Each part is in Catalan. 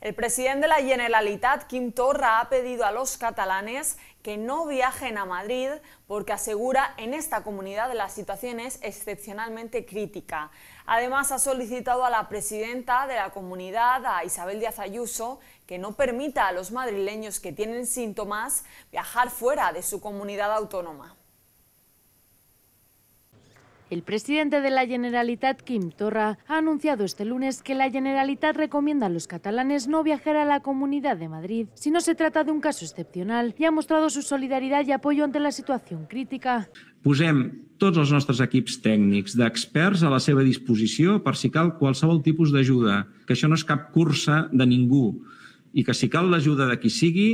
El presidente de la Generalitat, Quim Torra, ha pedido a los catalanes que no viajen a Madrid porque asegura en esta comunidad la situación es excepcionalmente crítica. Además, ha solicitado a la presidenta de la comunidad, a Isabel Díaz Ayuso, que no permita a los madrileños que tienen síntomas viajar fuera de su comunidad autónoma. El presidente de la Generalitat, Quim Torra, ha anunciado este lunes que la Generalitat recomienda a los catalanes no viajar a la Comunidad de Madrid si no se trata de un caso excepcional y ha mostrado su solidaridad y apoyo ante la situación crítica. Posem tots els nostres equips tècnics d'experts a la seva disposició per si cal qualsevol tipus d'ajuda, que això no és cap cursa de ningú i que si cal l'ajuda de qui sigui,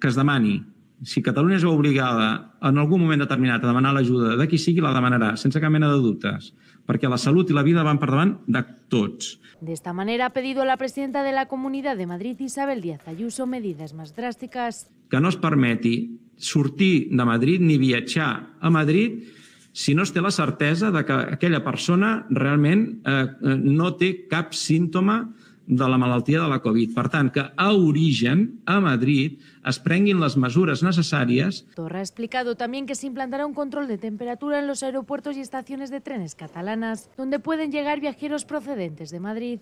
que es demani, si Catalunya es veu obligada en algun moment determinat a demanar l'ajuda de qui sigui, la demanarà, sense cap mena de dubtes, perquè la salut i la vida van per davant de tots. De manera ha pedido la presidenta de la Comunitat de Madrid, Isabel Díaz Ayuso, medidas más drásticas. Que no es permeti sortir de Madrid ni viatjar a Madrid si no es té la certesa de que aquella persona realment eh, eh no té cap símptoma de la malaltia de la Covid. Per tant, que a origen, a Madrid, es prenguin les mesures necessàries. Torra ha explicat també que s'implantarà un control de temperatura en los aeropuertos y estaciones de trenes catalanas, donde pueden llegar viajeros procedentes de Madrid.